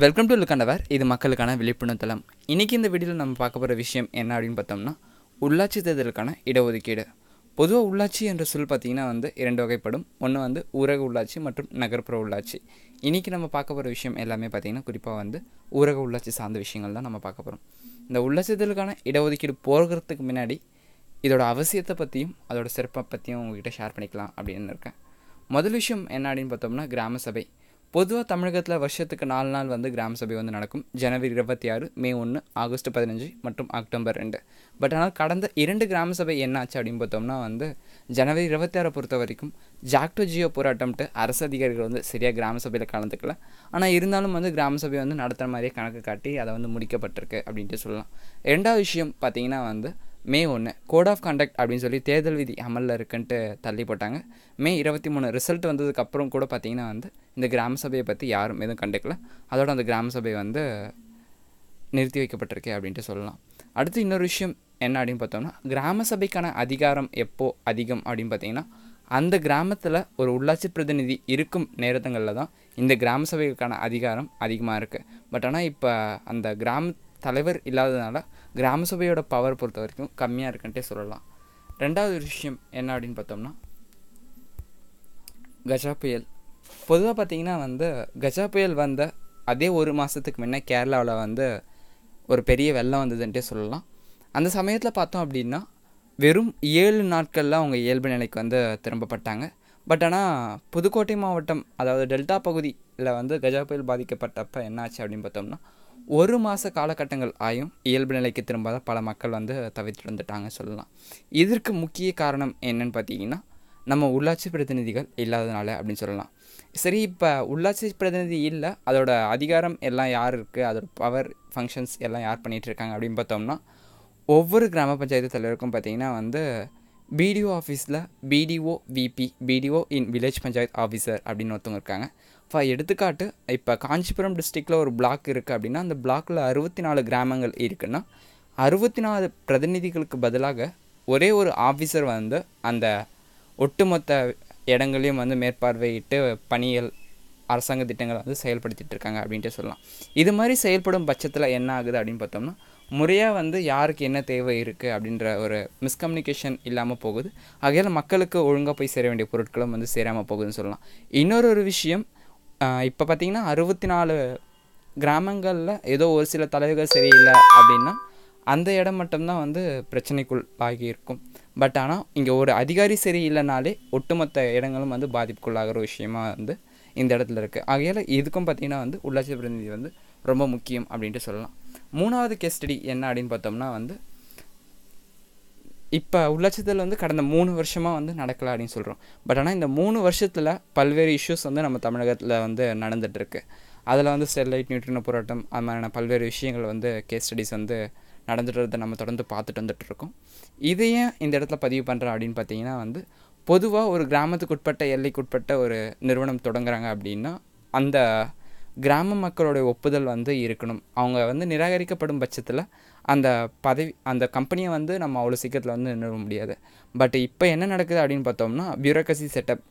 welcome to லுக்காண்டவர் இது மக்களுக்கான விழிப்புணர்வு தளம் இன்றைக்கி இந்த வீடியோவில் நம்ம பார்க்க போகிற விஷயம் என்ன அப்படின்னு பார்த்தோம்னா உள்ளாட்சி தேர்தலுக்கான இடஒதுக்கீடு பொதுவாக உள்ளாட்சி என்ற சொல் பார்த்திங்கன்னா வந்து இரண்டு வகைப்படும் ஒன்று வந்து ஊரக உள்ளாட்சி மற்றும் நகர்ப்புற உள்ளாட்சி இன்றைக்கி நம்ம பார்க்க போகிற விஷயம் எல்லாமே பார்த்திங்கன்னா குறிப்பாக வந்து ஊரக உள்ளாட்சி சார்ந்த விஷயங்கள் தான் நம்ம பார்க்க போகிறோம் இந்த உள்ளாட்சி தேர்தலுக்கான இடஒதுக்கீடு போகிறதுக்கு முன்னாடி இதோட அவசியத்தை பற்றியும் அதோட சிறப்பை பற்றியும் உங்ககிட்ட ஷேர் பண்ணிக்கலாம் அப்படின்னு இருக்கேன் முதல் விஷயம் என்ன அப்படின்னு பார்த்தோம்னா கிராம சபை பொதுவாக தமிழகத்தில் வருஷத்துக்கு நாலு நாள் வந்து கிராம சபை வந்து நடக்கும் ஜனவரி இருபத்தி ஆறு மே ஒன்று ஆகஸ்ட் பதினஞ்சு மற்றும் அக்டோபர் ரெண்டு பட் ஆனால் கடந்த இரண்டு கிராம சபை என்னாச்சு அப்படின்னு பார்த்தோம்னா வந்து ஜனவரி இருபத்தி ஆறை பொறுத்த வரைக்கும் ஜாக்டோ ஜியோ போராட்டம்ட்டு அரசு அதிகாரிகள் வந்து சரியாக கிராம சபையில் கலந்துக்கல ஆனால் இருந்தாலும் வந்து கிராம சபை வந்து நடத்துகிற மாதிரியே கணக்கு காட்டி அதை வந்து முடிக்கப்பட்டிருக்கு அப்படின்ட்டு சொல்லலாம் ரெண்டாவது விஷயம் பார்த்திங்கன்னா வந்து மே ஒன்று கோட் ஆஃப் கண்டக்ட் அப்படின்னு சொல்லி தேர்தல் விதி அமலில் இருக்குன்ட்டு தள்ளி போட்டாங்க மே இருபத்தி மூணு ரிசல்ட் வந்ததுக்கப்புறம் கூட பார்த்திங்கன்னா வந்து இந்த கிராம சபையை பற்றி யாரும் எதுவும் கண்டுக்கல அதோட அந்த கிராம சபை வந்து நிறுத்தி வைக்கப்பட்டிருக்கு அப்படின்ட்டு சொல்லலாம் அடுத்து இன்னொரு விஷயம் என்ன அப்படின்னு பார்த்தோம்னா கிராம சபைக்கான அதிகாரம் எப்போது அதிகம் அப்படின்னு பார்த்தீங்கன்னா அந்த கிராமத்தில் ஒரு உள்ளாட்சி பிரதிநிதி இருக்கும் நேரத்துங்களில் தான் இந்த கிராம சபைக்கான அதிகாரம் அதிகமாக இருக்குது பட் ஆனால் இப்போ அந்த கிராம தலைவர் இல்லாததுனால கிராம சபையோட பவர் பொறுத்த வரைக்கும் கம்மியாக இருக்குன்ட்டே சொல்லலாம் ரெண்டாவது விஷயம் என்ன அப்படின்னு பார்த்தோம்னா கஜா புயல் பொதுவாக பார்த்திங்கன்னா வந்து கஜா புயல் வந்த அதே ஒரு மாதத்துக்கு முன்னே கேரளாவில் வந்து ஒரு பெரிய வெள்ளம் வந்ததுன்ட்டே சொல்லலாம் அந்த சமயத்தில் பார்த்தோம் அப்படின்னா வெறும் ஏழு நாட்களில் அவங்க இயல்பு நிலைக்கு வந்து திரும்பப்பட்டாங்க பட் ஆனால் புதுக்கோட்டை மாவட்டம் அதாவது டெல்டா பகுதியில் வந்து கஜா புயல் பாதிக்கப்பட்டப்போ என்னாச்சு அப்படின்னு பார்த்தோம்னா ஒரு மாத காலகட்டங்கள் ஆயும் இயல்பு நிலைக்கு திரும்பாத பல மக்கள் வந்து தவிர்த்து வந்துட்டாங்க சொல்லலாம் இதற்கு முக்கிய காரணம் என்னன்னு பார்த்தீங்கன்னா நம்ம உள்ளாட்சி பிரதிநிதிகள் இல்லாததுனால அப்படின்னு சொல்லலாம் சரி இப்போ உள்ளாட்சி பிரதிநிதி இல்லை அதோட அதிகாரம் எல்லாம் யார் இருக்குது அதோட பவர் ஃபங்க்ஷன்ஸ் எல்லாம் யார் பண்ணிகிட்ருக்காங்க அப்படின்னு பார்த்தோம்னா ஒவ்வொரு கிராம பஞ்சாயத்து தலைவருக்கும் பார்த்திங்கன்னா வந்து பிடிஓ ஆஃபீஸில் BDO VP BDO in village panchayat officer அப்படின்னு ஒருத்தவங்க இருக்காங்க இப்போ எடுத்துக்காட்டு இப்போ காஞ்சிபுரம் டிஸ்ட்ரிக்டில் ஒரு பிளாக் இருக்குது அப்படின்னா அந்த பிளாக்கில் அறுபத்தி நாலு கிராமங்கள் இருக்குன்னா அறுபத்தி நாலு பிரதிநிதிகளுக்கு பதிலாக ஒரே ஒரு ஆஃபீஸர் வந்து அந்த ஒட்டுமொத்த இடங்களையும் வந்து மேற்பார்வையிட்டு பணிகள் அரசாங்க திட்டங்களை வந்து செயல்படுத்திகிட்டு இருக்காங்க அப்படின்ட்டு சொல்லலாம் இது மாதிரி செயல்படும் பட்சத்தில் என்ன ஆகுது அப்படின்னு பார்த்தோம்னா முறையாக வந்து யாருக்கு என்ன தேவை இருக்குது அப்படின்ற ஒரு மிஸ்கம்யூனிகேஷன் இல்லாமல் போகுது ஆகையால் மக்களுக்கு ஒழுங்காக போய் சேர வேண்டிய பொருட்களும் வந்து சேராமல் போகுதுன்னு சொல்லலாம் இன்னொரு ஒரு விஷயம் இப்போ பார்த்திங்கன்னா அறுபத்தி நாலு கிராமங்களில் ஏதோ ஒரு சில தலைவர்கள் சரியில்லை அப்படின்னா அந்த இடம் மட்டும்தான் வந்து பிரச்சனைக்குள் ஆகி இருக்கும் பட் ஆனால் இங்கே ஒரு அதிகாரி சரியில்லைனாலே ஒட்டுமொத்த இடங்களும் வந்து பாதிப்புக்குள்ளாகிற விஷயமா வந்து இந்த இடத்துல இருக்குது ஆகையால் இதுக்கும் பார்த்திங்கன்னா வந்து உள்ளாட்சி பிரதிநிதி வந்து ரொம்ப முக்கியம் அப்படின்ட்டு சொல்லலாம் மூணாவது கேஸ்டடி என்ன அப்படின்னு பார்த்தோம்னா வந்து இப்போ உள்ளட்சத்தில் வந்து கடந்த மூணு வருஷமாக வந்து நடக்கலை அப்படின்னு சொல்கிறோம் பட் ஆனால் இந்த மூணு வருஷத்தில் பல்வேறு இஷ்யூஸ் வந்து நம்ம தமிழகத்தில் வந்து நடந்துகிட்ருக்கு அதில் வந்து ஸ்டெர்லைட் நியூட்ரினோ போராட்டம் அது மாதிரியான பல்வேறு விஷயங்கள் வந்து கேஸ் ஸ்டடிஸ் வந்து நடந்துட்டு நம்ம தொடர்ந்து பார்த்துட்டு வந்துட்டுருக்கோம் இதையும் இந்த இடத்துல பதிவு பண்ணுறேன் அப்படின்னு பார்த்தீங்கன்னா வந்து பொதுவாக ஒரு கிராமத்துக்குட்பட்ட எல்லைக்குட்பட்ட ஒரு நிறுவனம் தொடங்குறாங்க அப்படின்னா அந்த கிராம மக்களுடைய ஒப்புதல் வந்து இருக்கணும் அவங்க வந்து நிராகரிக்கப்படும் பட்சத்தில் அந்த பதவி அந்த கம்பெனியை வந்து நம்ம அவ்வளோ சீக்கிரத்தில் வந்து நிறுவ முடியாது பட் இப்போ என்ன நடக்குது அப்படின்னு பார்த்தோம்னா பியூரோக்ரஸி செட்டப்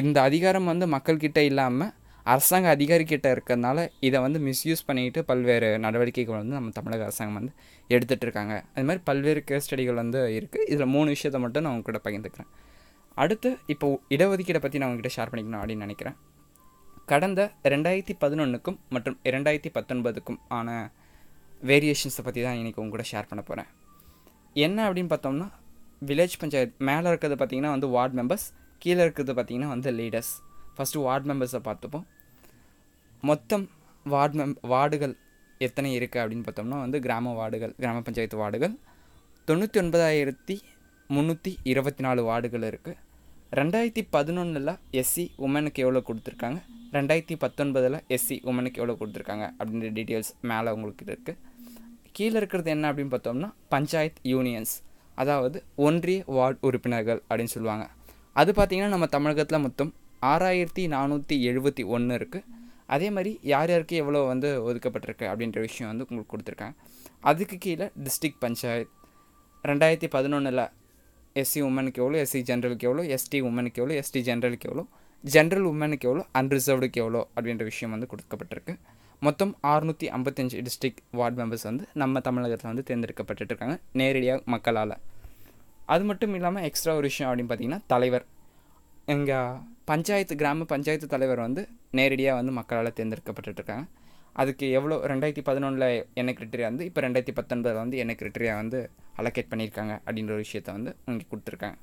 இந்த அதிகாரம் வந்து மக்கள்கிட்ட இல்லாமல் அரசாங்க அதிகாரிக்கிட்ட இருக்கிறதுனால இதை வந்து மிஸ்யூஸ் பண்ணிக்கிட்டு பல்வேறு நடவடிக்கைகள் வந்து நம்ம தமிழக அரசாங்கம் வந்து எடுத்துகிட்டு இருக்காங்க அது மாதிரி பல்வேறு கேஸ் ஸ்டடிகள் வந்து இருக்குது இதில் மூணு விஷயத்தை மட்டும் நான் உங்ககிட்ட பகிர்ந்துக்கிறேன் அடுத்து இப்போ இடஒதுக்கீடை பற்றி நான் உங்ககிட்ட ஷேர் பண்ணிக்கணும் அப்படின்னு நினைக்கிறேன் கடந்த ரெண்டாயிரத்தி பதினொன்றுக்கும் மற்றும் இரண்டாயிரத்தி பத்தொன்பதுக்கும் ஆன வேரியேஷன்ஸை பற்றி தான் இன்றைக்கி உங்கள் கூட ஷேர் பண்ண போகிறேன் என்ன அப்படின்னு பார்த்தோம்னா வில்லேஜ் பஞ்சாயத்து மேலே இருக்கிறது பார்த்திங்கன்னா வந்து வார்டு மெம்பர்ஸ் கீழே இருக்கிறது பார்த்திங்கன்னா வந்து லீடர்ஸ் ஃபஸ்ட்டு வார்டு மெம்பர்ஸை பார்த்துப்போம் மொத்தம் வார்டு மெம் வார்டுகள் எத்தனை இருக்குது அப்படின்னு பார்த்தோம்னா வந்து கிராம வார்டுகள் கிராம பஞ்சாயத்து வார்டுகள் தொண்ணூற்றி ஒன்பதாயிரத்தி முந்நூற்றி இருபத்தி நாலு வார்டுகள் இருக்குது ரெண்டாயிரத்தி பதினொன்றில் எஸ்சி உமனுக்கு எவ்வளோ கொடுத்துருக்காங்க ரெண்டாயிரத்தி பத்தொன்பதில் எஸ்சி உமனுக்கு எவ்வளோ கொடுத்துருக்காங்க அப்படின்ற டீட்டெயில்ஸ் மேலே உங்களுக்கு இருக்குது கீழே இருக்கிறது என்ன அப்படின்னு பார்த்தோம்னா பஞ்சாயத் யூனியன்ஸ் அதாவது ஒன்றிய வார்டு உறுப்பினர்கள் அப்படின்னு சொல்லுவாங்க அது பார்த்திங்கன்னா நம்ம தமிழகத்தில் மொத்தம் ஆறாயிரத்தி நானூற்றி எழுபத்தி ஒன்று இருக்குது அதே மாதிரி யார் யாருக்கு எவ்வளோ வந்து ஒதுக்கப்பட்டிருக்கு அப்படின்ற விஷயம் வந்து உங்களுக்கு கொடுத்துருக்காங்க அதுக்கு கீழே டிஸ்ட்ரிக் பஞ்சாயத் ரெண்டாயிரத்தி பதினொன்றில் எஸ்சி உமனுக்கு எவ்வளோ எஸ்சி ஜென்ரலுக்கு எவ்வளோ எஸ்டி உமனுக்கு எவ்வளோ எஸ்டி ஜென்ரலுக்கு எவ்வளோ ஜென்ரல் உமனுக்கு எவ்வளோ அன்ரிசர்வ்டுக்கு எவ்வளோ அப்படின்ற விஷயம் வந்து கொடுக்கப்பட்டிருக்கு மொத்தம் அறுநூற்றி ஐம்பத்தஞ்சு டிஸ்ட்ரிக்ட் வார்டு மெம்பர்ஸ் வந்து நம்ம தமிழகத்தில் வந்து தேர்ந்தெடுக்கப்பட்டுருக்காங்க நேரடியாக மக்களால் அது மட்டும் இல்லாமல் எக்ஸ்ட்ரா ஒரு விஷயம் அப்படின்னு பார்த்தீங்கன்னா தலைவர் எங்கள் பஞ்சாயத்து கிராம பஞ்சாயத்து தலைவர் வந்து நேரடியாக வந்து மக்களால் தேர்ந்தெடுக்கப்பட்டுருக்காங்க அதுக்கு எவ்வளோ ரெண்டாயிரத்தி பதினொன்றில் என்ன கிரிட்டரியா வந்து இப்போ ரெண்டாயிரத்தி பத்தொன்பதில் வந்து என்ன கிரிட்டரியா வந்து அலோகேட் பண்ணியிருக்காங்க அப்படின்ற ஒரு விஷயத்த வந்து உங்களுக்கு கொடுத்துருக்காங்க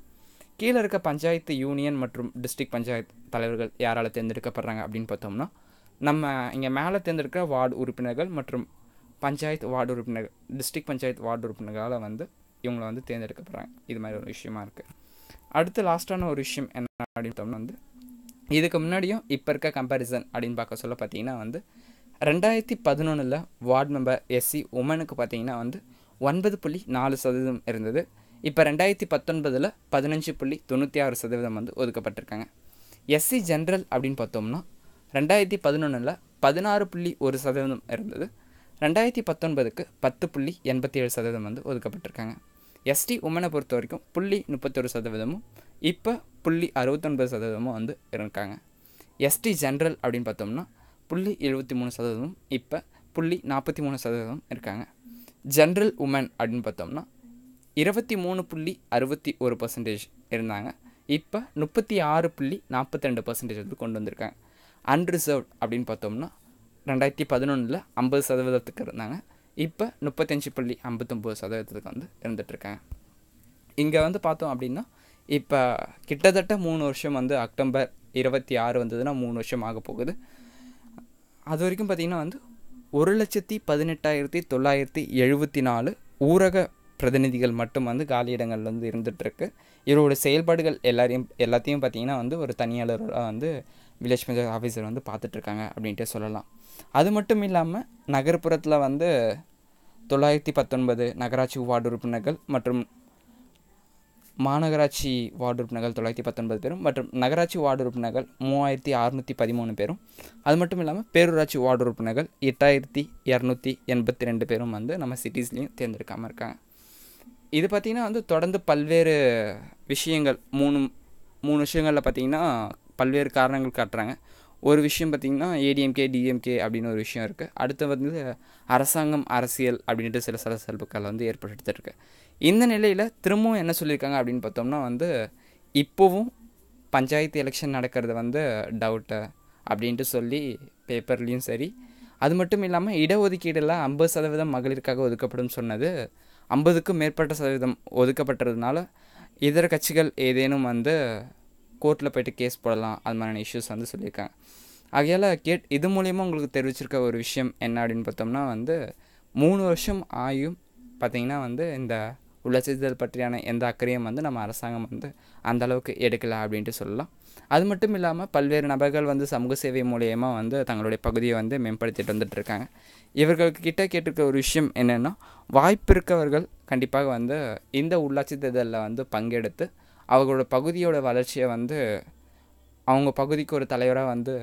கீழே இருக்க பஞ்சாயத்து யூனியன் மற்றும் டிஸ்ட்ரிக் பஞ்சாயத்து தலைவர்கள் யாரால் தேர்ந்தெடுக்கப்படுறாங்க அப்படின்னு பார்த்தோம்னா நம்ம இங்கே மேலே தேர்ந்தெடுக்கிற வார்டு உறுப்பினர்கள் மற்றும் பஞ்சாயத்து வார்டு உறுப்பினர்கள் டிஸ்ட்ரிக் பஞ்சாயத்து வார்டு உறுப்பினர்களால் வந்து இவங்களை வந்து தேர்ந்தெடுக்கப்படுறாங்க இது மாதிரி ஒரு விஷயமா இருக்குது அடுத்து லாஸ்ட்டான ஒரு விஷயம் என்ன அப்படின்னு வந்து இதுக்கு முன்னாடியும் இப்போ இருக்க கம்பேரிசன் அப்படின்னு பார்க்க சொல்ல பார்த்தீங்கன்னா வந்து ரெண்டாயிரத்தி பதினொன்றில் வார்டு மெம்பர் எஸ்சி உமனுக்கு பார்த்தீங்கன்னா வந்து ஒன்பது புள்ளி நாலு சதவீதம் இருந்தது இப்போ ரெண்டாயிரத்தி பத்தொன்பதில் பதினஞ்சு புள்ளி தொண்ணூற்றி ஆறு சதவீதம் வந்து ஒதுக்கப்பட்டிருக்காங்க எஸ்சி ஜென்ரல் அப்படின்னு பார்த்தோம்னா ரெண்டாயிரத்தி பதினொன்றில் பதினாறு புள்ளி ஒரு சதவீதம் இருந்தது ரெண்டாயிரத்தி பத்தொன்பதுக்கு பத்து புள்ளி எண்பத்தி ஏழு சதவீதம் வந்து ஒதுக்கப்பட்டிருக்காங்க எஸ்டி உமனை பொறுத்த வரைக்கும் புள்ளி முப்பத்தொரு சதவீதமும் இப்போ புள்ளி அறுபத்தொன்பது சதவீதமும் வந்து இருக்காங்க எஸ்டி ஜென்ரல் அப்படின்னு பார்த்தோம்னா புள்ளி எழுபத்தி மூணு சதவீதமும் இப்போ புள்ளி நாற்பத்தி மூணு சதவீதம் இருக்காங்க ஜென்ரல் உமன் அப்படின்னு பார்த்தோம்னா இருபத்தி மூணு புள்ளி அறுபத்தி ஒரு பர்சன்டேஜ் இருந்தாங்க இப்போ முப்பத்தி ஆறு புள்ளி நாற்பத்தி ரெண்டு பர்சன்டேஜ் வந்து கொண்டு வந்திருக்காங்க அன்ரிசர்வ்ட் அப்படின்னு பார்த்தோம்னா ரெண்டாயிரத்தி பதினொன்றில் ஐம்பது சதவீதத்துக்கு இருந்தாங்க இப்போ முப்பத்தஞ்சு புள்ளி ஐம்பத்தொம்போது சதவீதத்துக்கு வந்து இருந்துகிட்ருக்காங்க இங்கே வந்து பார்த்தோம் அப்படின்னா இப்போ கிட்டத்தட்ட மூணு வருஷம் வந்து அக்டோபர் இருபத்தி ஆறு வந்ததுன்னா மூணு வருஷம் ஆக போகுது அது வரைக்கும் பார்த்திங்கன்னா வந்து ஒரு லட்சத்தி பதினெட்டாயிரத்தி தொள்ளாயிரத்தி எழுபத்தி நாலு ஊரக பிரதிநிதிகள் மட்டும் வந்து காலியிடங்கள் வந்து இருந்துகிட்ருக்கு இவரோட செயல்பாடுகள் எல்லாரையும் எல்லாத்தையும் பார்த்தீங்கன்னா வந்து ஒரு தனியாளராக வந்து வில்லேஜ் பஞ்சாயத்து ஆஃபீஸர் வந்து பார்த்துட்ருக்காங்க அப்படின்ட்டு சொல்லலாம் அது மட்டும் இல்லாமல் நகர்ப்புறத்தில் வந்து தொள்ளாயிரத்தி பத்தொன்பது நகராட்சி வார்டு உறுப்பினர்கள் மற்றும் மாநகராட்சி வார்டு உறுப்பினர்கள் தொள்ளாயிரத்தி பத்தொன்பது பேரும் மற்றும் நகராட்சி வார்டு உறுப்பினர்கள் மூவாயிரத்தி அறுநூற்றி பதிமூணு பேரும் அது மட்டும் இல்லாமல் பேரூராட்சி வார்டு உறுப்பினர்கள் எட்டாயிரத்தி இரநூத்தி எண்பத்தி ரெண்டு பேரும் வந்து நம்ம சிட்டிஸ்லேயும் தேர்ந்தெடுக்காமல் இருக்காங்க இது பார்த்திங்கன்னா வந்து தொடர்ந்து பல்வேறு விஷயங்கள் மூணு மூணு விஷயங்களில் பார்த்திங்கன்னா பல்வேறு காரணங்கள் காட்டுறாங்க ஒரு விஷயம் பார்த்திங்கன்னா ஏடிஎம்கே டிஎம்கே அப்படின்னு ஒரு விஷயம் இருக்குது அடுத்து வந்து அரசாங்கம் அரசியல் அப்படின்ட்டு சில சலசலப்புகள் வந்து ஏற்படுத்திருக்கு இந்த நிலையில் திரும்பவும் என்ன சொல்லியிருக்காங்க அப்படின்னு பார்த்தோம்னா வந்து இப்போவும் பஞ்சாயத்து எலெக்ஷன் நடக்கிறது வந்து டவுட்டு அப்படின்ட்டு சொல்லி பேப்பர்லேயும் சரி அது மட்டும் இல்லாமல் இடஒதுக்கீடெல்லாம் ஐம்பது சதவீதம் மகளிருக்காக ஒதுக்கப்படும் சொன்னது ஐம்பதுக்கும் மேற்பட்ட சதவீதம் ஒதுக்கப்பட்டதுனால இதர கட்சிகள் ஏதேனும் வந்து கோர்ட்டில் போய்ட்டு கேஸ் போடலாம் அது மாதிரியான இஷ்யூஸ் வந்து சொல்லியிருக்காங்க ஆகையால் கேட் இது மூலிமா உங்களுக்கு தெரிவிச்சிருக்க ஒரு விஷயம் என்ன அப்படின்னு பார்த்தோம்னா வந்து மூணு வருஷம் ஆயும் பார்த்திங்கன்னா வந்து இந்த உலசிதல் பற்றியான எந்த அக்கறையும் வந்து நம்ம அரசாங்கம் வந்து அந்தளவுக்கு எடுக்கலை அப்படின்ட்டு சொல்லலாம் அது மட்டும் இல்லாமல் பல்வேறு நபர்கள் வந்து சமூக சேவை மூலயமா வந்து தங்களுடைய பகுதியை வந்து மேம்படுத்திட்டு வந்துட்டு இருக்காங்க இவர்களுக்கு கிட்டே கேட்டிருக்க ஒரு விஷயம் என்னென்னா வாய்ப்பு இருக்கவர்கள் கண்டிப்பாக வந்து இந்த உள்ளாட்சி தேர்தலில் வந்து பங்கெடுத்து அவர்களோட பகுதியோட வளர்ச்சியை வந்து அவங்க பகுதிக்கு ஒரு தலைவராக வந்து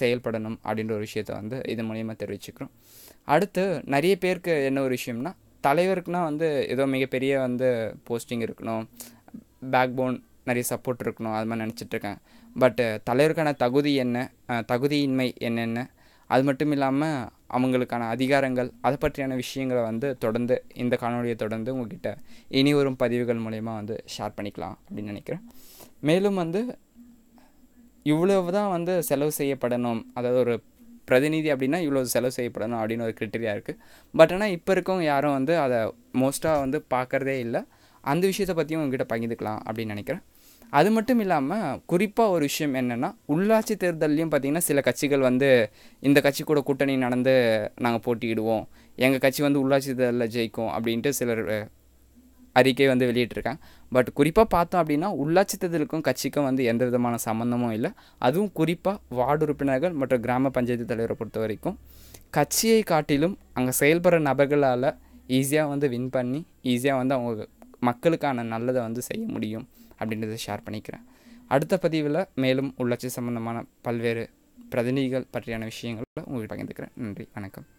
செயல்படணும் அப்படின்ற ஒரு விஷயத்த வந்து இது மூலயமா தெரிவிச்சுக்கிறோம் அடுத்து நிறைய பேருக்கு என்ன ஒரு விஷயம்னா தலைவருக்குனால் வந்து ஏதோ மிகப்பெரிய வந்து போஸ்டிங் இருக்கணும் பேக் போன் நிறைய சப்போர்ட் இருக்கணும் அது மாதிரி நினச்சிட்ருக்கேன் பட்டு தலைவருக்கான தகுதி என்ன தகுதியின்மை என்னென்ன அது மட்டும் இல்லாமல் அவங்களுக்கான அதிகாரங்கள் அதை பற்றியான விஷயங்களை வந்து தொடர்ந்து இந்த காணொலியை தொடர்ந்து உங்ககிட்ட இனி வரும் பதிவுகள் மூலயமா வந்து ஷேர் பண்ணிக்கலாம் அப்படின்னு நினைக்கிறேன் மேலும் வந்து இவ்வளவு தான் வந்து செலவு செய்யப்படணும் அதாவது ஒரு பிரதிநிதி அப்படின்னா இவ்வளோ செலவு செய்யப்படணும் அப்படின்னு ஒரு கிரிட்டீரியா இருக்குது பட் ஆனால் இப்போ இருக்கவங்க யாரும் வந்து அதை மோஸ்ட்டாக வந்து பார்க்குறதே இல்லை அந்த விஷயத்தை பற்றியும் உங்ககிட்ட பகிர்ந்துக்கலாம் அப்படின்னு நினைக்கிறேன் அது மட்டும் இல்லாமல் குறிப்பாக ஒரு விஷயம் என்னென்னா உள்ளாட்சி தேர்தல்லையும் பார்த்திங்கன்னா சில கட்சிகள் வந்து இந்த கட்சி கூட கூட்டணி நடந்து நாங்கள் போட்டியிடுவோம் எங்கள் கட்சி வந்து உள்ளாட்சி தேர்தலில் ஜெயிக்கும் அப்படின்ட்டு சிலர் அறிக்கை வந்து வெளியிட்டிருக்கேன் பட் குறிப்பாக பார்த்தோம் அப்படின்னா உள்ளாட்சி தேர்தலுக்கும் கட்சிக்கும் வந்து எந்த விதமான சம்மந்தமும் இல்லை அதுவும் குறிப்பாக வார்டு உறுப்பினர்கள் மற்றும் கிராம பஞ்சாயத்து தலைவரை பொறுத்த வரைக்கும் கட்சியை காட்டிலும் அங்கே செயல்படுற நபர்களால் ஈஸியாக வந்து வின் பண்ணி ஈஸியாக வந்து அவங்க மக்களுக்கான நல்லதை வந்து செய்ய முடியும் அப்படின்றத ஷேர் பண்ணிக்கிறேன் அடுத்த பதிவில் மேலும் உள்ளாட்சி சம்மந்தமான பல்வேறு பிரதிநிதிகள் பற்றியான விஷயங்களை உங்களுக்கு பகிர்ந்துக்கிறேன் நன்றி வணக்கம்